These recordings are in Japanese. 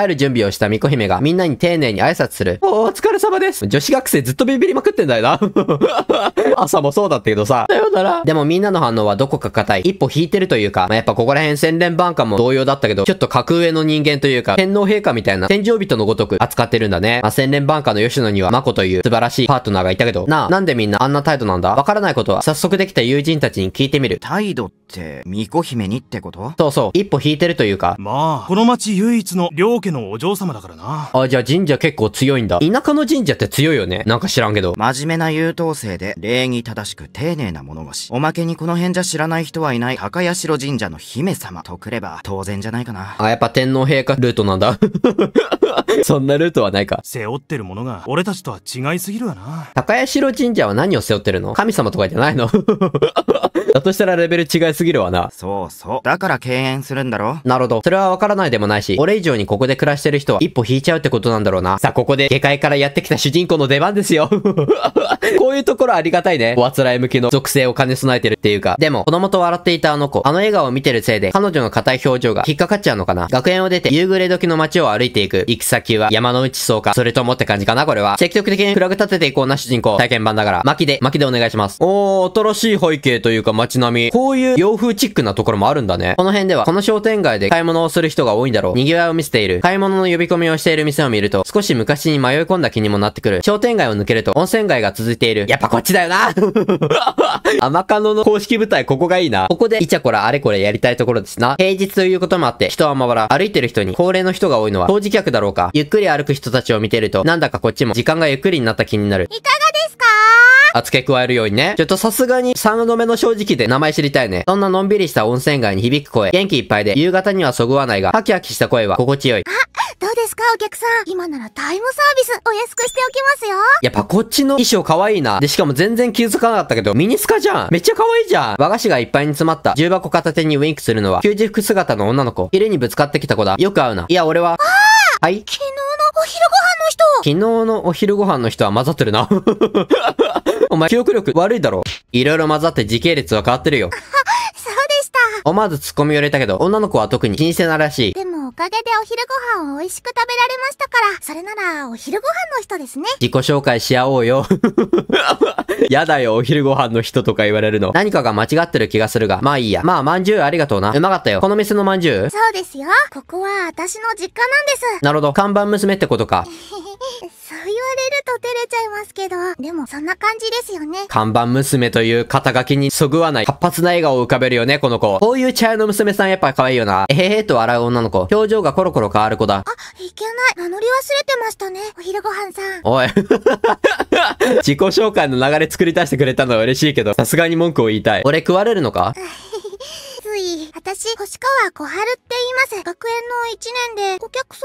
帰る準備をした巫女姫がみんなに丁寧に挨拶する。おお疲れ様です。女子学生ずっとビビりまくってんだよな。朝もそうだったけどさ。さよなら。でもみんなの反応はどこか硬い。一歩引いてるというか、まあ、やっぱここら辺洗練版感も同様だったけど、ちょっと格上の人間というか、天皇陛下みたいな天井人のごとく扱ってるんだね。まあ、洗練版感の吉野にはマコという素晴らしいパートナーがいたけど、なあ、なんでみんなあんな態度なんだわからないことは早速できた友人たちに聞いてみる。態度って、巫女姫にってことそうそう、一歩引いてるというか。まあ、この町唯一の両家家のお嬢様だからな。あ、じゃあ神社結構強いんだ。田舎の神社って強いよね。なんか知らんけど。真面目な優等生で、礼儀正しく丁寧な物腰。おまけにこの辺じゃ知らない人はいない高社神社の姫様とくれば当然じゃないかな。あ、やっぱ天皇陛下ルートなんだ。そんなルートはないか。背負ってるものが俺たちとは違いすぎるわな。高社神社は何を背負ってるの神様とかじゃないの だとしたらレベル違いすぎるわな。そうそう。だから敬遠するんだろなるほど。それはわからないでもないし、俺以上にここで暮らしてる人は一歩引いちゃうってことなんだろうな。さあ、ここで下界からやってきた主人公の出番ですよ。こういうところありがたいね。おあつらい向きの属性を兼ね備えてるっていうか。でも、子供と笑っていたあの子、あの笑顔を見てるせいで、彼女の硬い表情が引っかかっちゃうのかな。学園を出て、夕暮れ時の街を歩いていく。行き先は山の内そうか、それともって感じかな、これは。積極的にフラグ立てていこうな、主人公。体験版だから。巻きで、巻きでお願いします。おー、新しい背景というか街並み。こういう洋風チックなところもあるんだね。この辺では、この商店街で買い物をする人が多いんだろう。賑わいを見せている。買い物の呼び込みをしている店を見ると、少し昔に迷い込んだ気にもなってくる。商店街を抜けると、温泉街が続いている。やっぱこっちだよな甘カノの公式部隊、ここがいいな。ここで、いちゃこらあれこれやりたいところですな。平日ということもあって、人はまばら。歩いてる人に、高齢の人が多いのは、当時客だろうか。ゆっくり歩く人たちを見てると、なんだかこっちも、時間がゆっくりになった気になる。いかあ、付け加えるようにね。ちょっとさすがに3度目の正直で名前知りたいね。そんなのんびりした温泉街に響く声。元気いっぱいで、夕方にはそぐわないが、ハキハキした声は心地よい。どうですかお客さん。今ならタイムサービスお安くしておきますよ。やっぱこっちの衣装可愛いな。で、しかも全然気づかなかったけど、ミニスカじゃん。めっちゃ可愛いじゃん。和菓子がいっぱいに詰まった重箱片手にウィンクするのは、休日服姿の女の子。昼にぶつかってきた子だ。よく会うな。いや、俺は。はい。昨日のお昼ご昨日のお昼ご飯の人は混ざってるな お前、記憶力悪いだろ。いろいろ混ざって時系列は変わってるよ。そうでした。思わずツッコミを入れたけど、女の子は特に新鮮ならしい。かげでお昼ご飯を美味しく食べられましたから、それならお昼ご飯の人ですね。自己紹介し合おうよ。やだよ、お昼ご飯の人とか言われるの。何かが間違ってる気がするが。まあいいや。まあ、まんじゅうありがとうな。うまかったよ。この店のまんじゅうそうですよ。ここは私の実家なんです。なるほど。看板娘ってことか。そう言われると照れちゃいますけど。でもそんな感じですよね。看板娘という肩書きにそぐわない活発な笑顔を浮かべるよね、この子。こういう茶屋の娘さんやっぱ可愛いよな。えへへと笑う女の子。表情がコロコロ変わる子だ。あ、いけない。名乗り忘れてましたね。お昼ご飯さん。おい。自己紹介の流れ作り出してくれたのは嬉しいけど、さすがに文句を言いたい。俺食われるのか私、星川小春って言います。学園の1年で、お客さ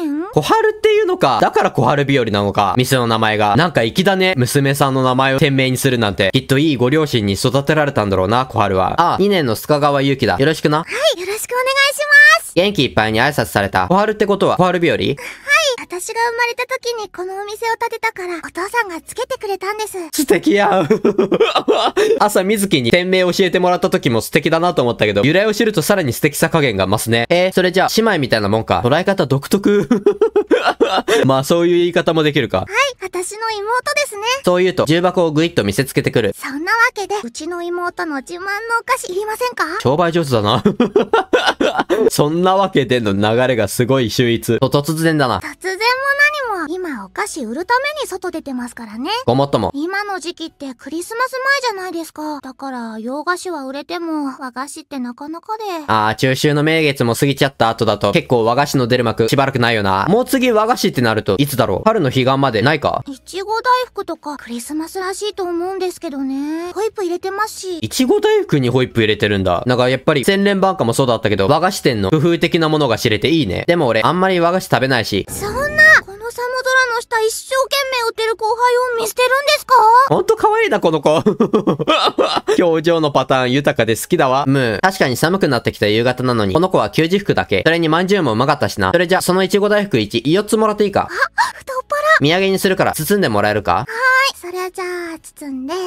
んは2年小春っていうのか。だから小春日和なのか。店の名前が。なんか粋だね。娘さんの名前を店名にするなんて。きっといいご両親に育てられたんだろうな、小春は。ああ、2年の須賀川祐希だ。よろしくな。はい、よろしくお願いします。元気いっぱいに挨拶された。小春ってことは、小春日和はい。私が生まれた時にこのお店を建てたから、お父さんがつけてくれたんです。素敵や 朝、水木に店名教えてもらった時も素敵だなと思ったけど、由来を知るとさらに素敵さ加減が増すね。えー、それじゃあ、姉妹みたいなもんか。捉え方独特 まあそういう言い方もできるか。はい、私の妹ですね。そう言うと、重箱をぐいっと見せつけてくる。そんなわけで、うちの妹の自慢のお菓子いりませんか商売上手だな。そんなわけでの流れがすごい秀逸。と突然だな。突然も何も今お菓子売るために外出てますからね。ごもっとも今の時期ってクリスマス前じゃないですか。だから、洋菓子は売れても、和菓子ってなかなかで。あー、中秋の名月も過ぎちゃった後だと、結構和菓子の出る幕、しばらくないよな。もう次和菓子ってなると、いつだろう春の彼岸までないかいちご大福とか、クリスマスらしいと思うんですけどね。ホイップ入れてますし。いちご大福にホイップ入れてるんだ。なんかやっぱり、洗練版かもそうだったけど、和菓子店の工夫的なものが知れていいね。でも俺、あんまり和菓子食べないし。そんな朝の空の下一生懸命売ってる後輩を見捨てるんですかほんと可愛いな、この子。表情のパターン豊かで好きだわ。むー。確かに寒くなってきた夕方なのに、この子は給仕服だけ。それに饅頭もうまかったしな。それじゃ、そのいちご大福1、4つもらっていいか。あ、太っ腹。土産にするから、包んでもらえるかはーい。それじゃあ、包んで、ん、600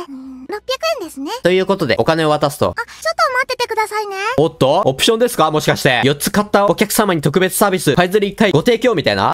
円ですね。ということで、お金を渡すと。あ、ちょっと待っててくださいね。おっとオプションですかもしかして。4つ買ったお客様に特別サービス、パイズリ1回ご提供みたいな